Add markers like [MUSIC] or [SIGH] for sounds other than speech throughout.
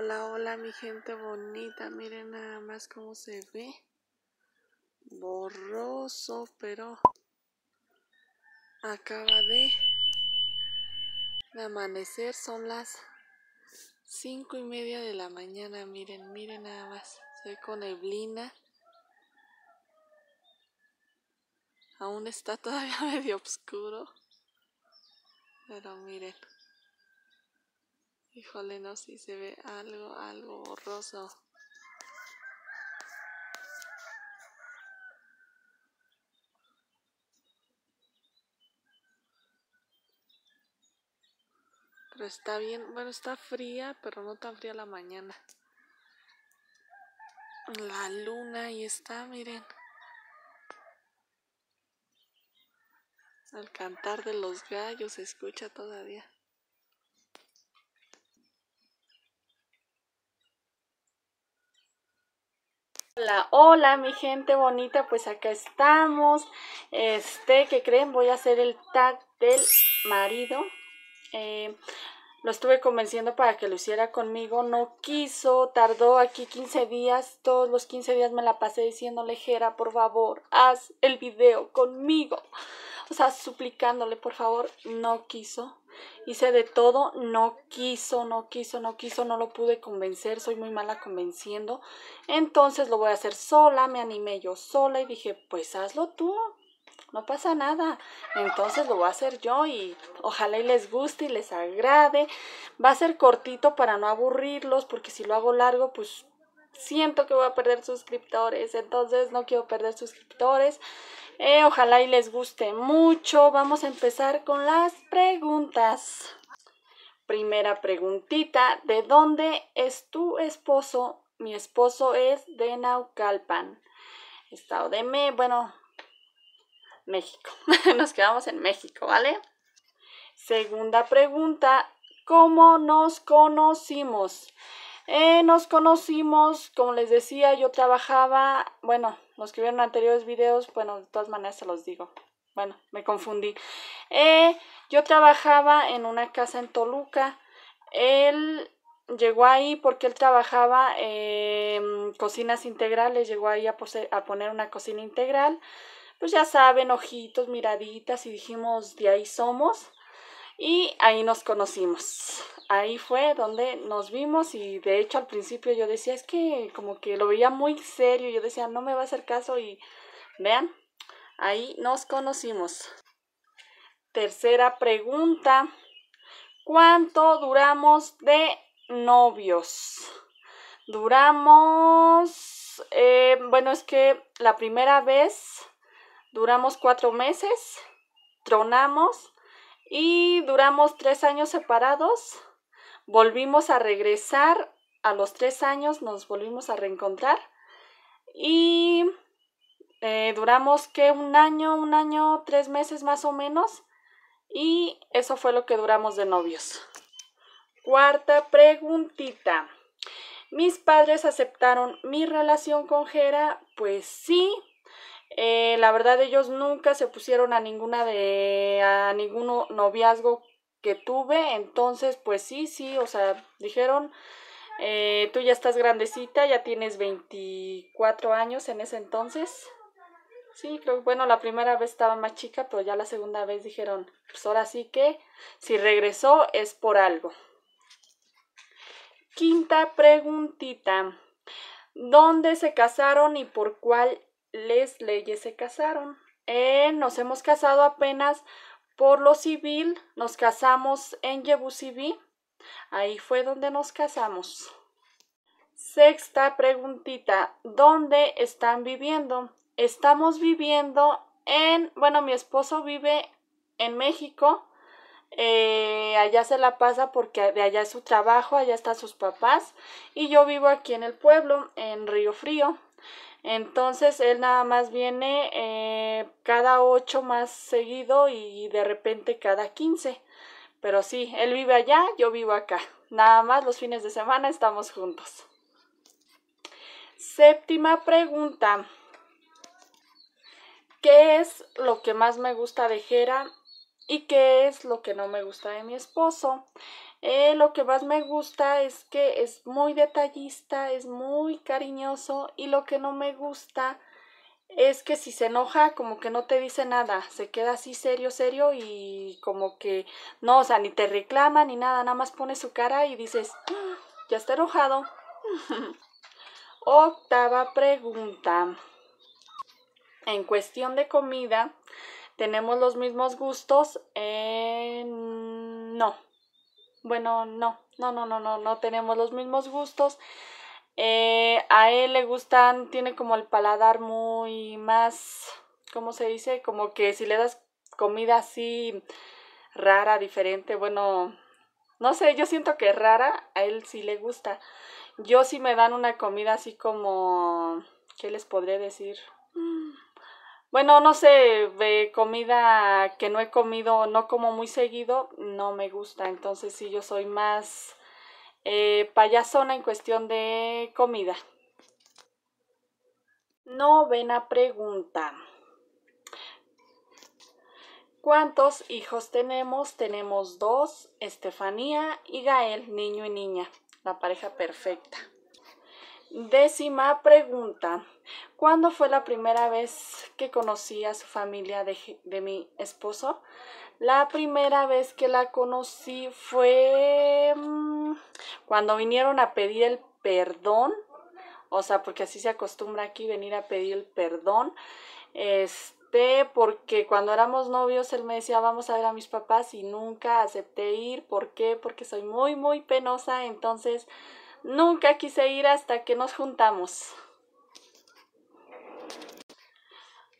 Hola, hola mi gente bonita. Miren nada más cómo se ve. Borroso, pero acaba de, amanecer. Son las cinco y media de la mañana. Miren, miren nada más. Se ve con neblina. Aún está [LAUGHS] todavía medio oscuro. Pero miren. Híjole, no, si sí se ve algo, algo borroso. Pero está bien, bueno, está fría, pero no tan fría la mañana. La luna ahí está, miren. Al cantar de los gallos se escucha todavía. Hola, hola mi gente bonita, pues acá estamos. Este, ¿qué creen? Voy a hacer el tag del marido. Eh, lo estuve convenciendo para que lo hiciera conmigo, no quiso, tardó aquí 15 días, todos los 15 días me la pasé diciendo Jera, por favor, haz el video conmigo. O sea, suplicándole, por favor, no quiso. Hice de todo, no quiso, no quiso, no quiso, no lo pude convencer, soy muy mala convenciendo. Entonces lo voy a hacer sola, me animé yo sola y dije, pues hazlo tú, no pasa nada. Entonces lo voy a hacer yo y ojalá y les guste y les agrade. Va a ser cortito para no aburrirlos, porque si lo hago largo, pues siento que voy a perder suscriptores, entonces no quiero perder suscriptores. Eh, ojalá y les guste mucho. Vamos a empezar con las preguntas. Primera preguntita, ¿de dónde es tu esposo? Mi esposo es de Naucalpan, estado de Me, bueno, México. [LAUGHS] Nos quedamos en México, ¿vale? Segunda pregunta, ¿cómo nos conocimos? Eh, nos conocimos, como les decía, yo trabajaba, bueno, los que vieron anteriores videos, bueno, de todas maneras se los digo. Bueno, me confundí. Eh, yo trabajaba en una casa en Toluca. Él llegó ahí porque él trabajaba en cocinas integrales, llegó ahí a poner una cocina integral. Pues ya saben, ojitos, miraditas y dijimos, de ahí somos. Y ahí nos conocimos ahí fue donde nos vimos y de hecho al principio yo decía, es que como que lo veía muy serio, yo decía, no me va a hacer caso y vean, ahí nos conocimos. Tercera pregunta, ¿cuánto duramos de novios? Duramos, eh, bueno, es que la primera vez duramos cuatro meses, tronamos y duramos tres años separados volvimos a regresar, a los tres años nos volvimos a reencontrar y eh, duramos que un año, un año, tres meses más o menos y eso fue lo que duramos de novios. Cuarta preguntita. ¿Mis padres aceptaron mi relación con Jera? Pues sí, eh, la verdad ellos nunca se pusieron a ninguna de a ninguno noviazgo que tuve, entonces pues sí, sí, o sea, dijeron, eh, tú ya estás grandecita, ya tienes 24 años en ese entonces. Sí, creo que bueno, la primera vez estaba más chica, pero ya la segunda vez dijeron, pues ahora sí que si regresó es por algo. Quinta preguntita. ¿Dónde se casaron y por cuál les leyes se casaron? Eh, nos hemos casado apenas por lo civil nos casamos en Yebusibí. Ahí fue donde nos casamos. Sexta preguntita. ¿Dónde están viviendo? Estamos viviendo en, bueno, mi esposo vive en México. Eh, allá se la pasa porque de allá es su trabajo, allá están sus papás. Y yo vivo aquí en el pueblo, en Río Frío. Entonces él nada más viene eh, cada ocho más seguido y de repente cada quince. Pero sí, él vive allá, yo vivo acá. Nada más los fines de semana estamos juntos. Séptima pregunta. ¿Qué es lo que más me gusta de Jera y qué es lo que no me gusta de mi esposo? Eh, lo que más me gusta es que es muy detallista, es muy cariñoso y lo que no me gusta es que si se enoja como que no te dice nada, se queda así serio, serio y como que no, o sea, ni te reclama ni nada, nada más pone su cara y dices, ya está enojado. [LAUGHS] Octava pregunta. En cuestión de comida, ¿tenemos los mismos gustos? Eh, no. Bueno, no, no, no, no, no, no tenemos los mismos gustos. Eh, a él le gustan, tiene como el paladar muy más, ¿cómo se dice? Como que si le das comida así rara, diferente, bueno, no sé, yo siento que rara, a él sí le gusta. Yo sí me dan una comida así como, ¿qué les podré decir? Bueno, no sé, de comida que no he comido, no como muy seguido, no me gusta. Entonces sí, yo soy más eh, payasona en cuestión de comida. Novena pregunta. ¿Cuántos hijos tenemos? Tenemos dos, Estefanía y Gael, niño y niña, la pareja perfecta. Décima pregunta. ¿Cuándo fue la primera vez que conocí a su familia de, de mi esposo? La primera vez que la conocí fue mm, cuando vinieron a pedir el perdón. O sea, porque así se acostumbra aquí venir a pedir el perdón. Este, porque cuando éramos novios él me decía, vamos a ver a mis papás y nunca acepté ir. ¿Por qué? Porque soy muy, muy penosa. Entonces, Nunca quise ir hasta que nos juntamos.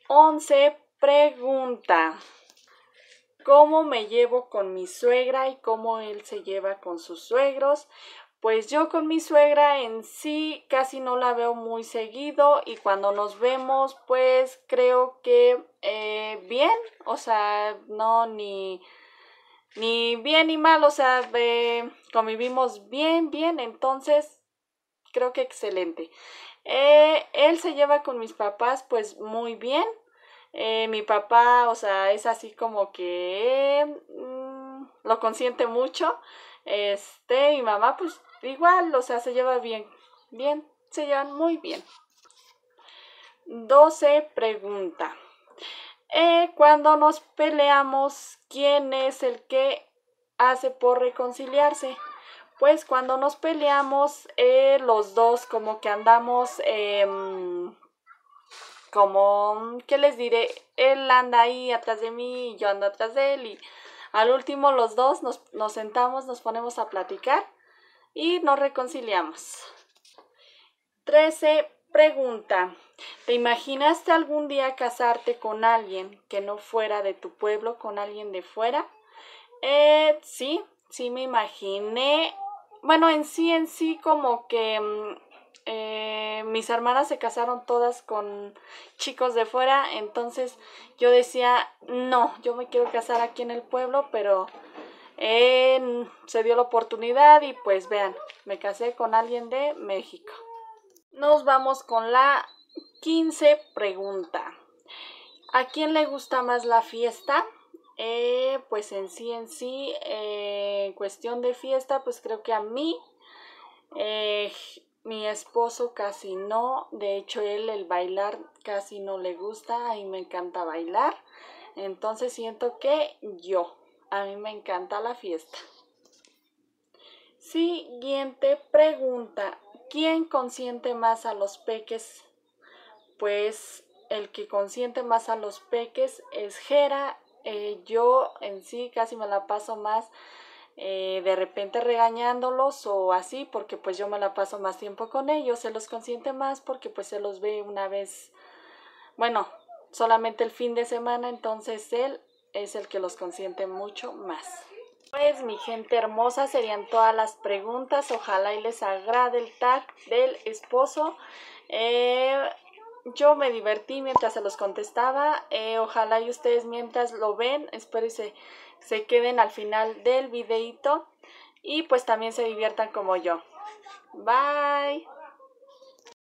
11. Pregunta. ¿Cómo me llevo con mi suegra y cómo él se lleva con sus suegros? Pues yo con mi suegra en sí casi no la veo muy seguido y cuando nos vemos pues creo que eh, bien, o sea, no ni ni bien ni mal, o sea, eh, convivimos bien, bien, entonces creo que excelente. Eh, él se lleva con mis papás pues muy bien. Eh, mi papá, o sea, es así como que mm, lo consiente mucho. Este, y mamá pues igual, o sea, se lleva bien, bien, se llevan muy bien. 12 pregunta. Eh, cuando nos peleamos, ¿quién es el que hace por reconciliarse? Pues cuando nos peleamos, eh, los dos como que andamos, em, como, ¿qué les diré? Él anda ahí atrás de mí, y yo ando atrás de él y al último los dos nos, nos sentamos, nos ponemos a platicar y nos reconciliamos. 13 Pregunta, ¿te imaginaste algún día casarte con alguien que no fuera de tu pueblo, con alguien de fuera? Eh, sí, sí me imaginé. Bueno, en sí, en sí, como que mm, eh, mis hermanas se casaron todas con chicos de fuera, entonces yo decía, no, yo me quiero casar aquí en el pueblo, pero eh, se dio la oportunidad y pues vean, me casé con alguien de México. Nos vamos con la 15 pregunta. ¿A quién le gusta más la fiesta? Eh, pues en sí, en sí, en eh, cuestión de fiesta, pues creo que a mí, eh, mi esposo casi no, de hecho él el bailar casi no le gusta, a mí me encanta bailar, entonces siento que yo, a mí me encanta la fiesta. Siguiente pregunta, ¿Quién consiente más a los peques? Pues el que consiente más a los peques es Jera. Eh, yo en sí casi me la paso más eh, de repente regañándolos o así porque pues yo me la paso más tiempo con ellos. Se los consiente más porque pues se los ve una vez, bueno, solamente el fin de semana. Entonces él es el que los consiente mucho más. Pues mi gente hermosa serían todas las preguntas. Ojalá y les agrade el tag del esposo. Eh, yo me divertí mientras se los contestaba. Eh, ojalá y ustedes mientras lo ven, espero y se, se queden al final del videito. Y pues también se diviertan como yo. Bye.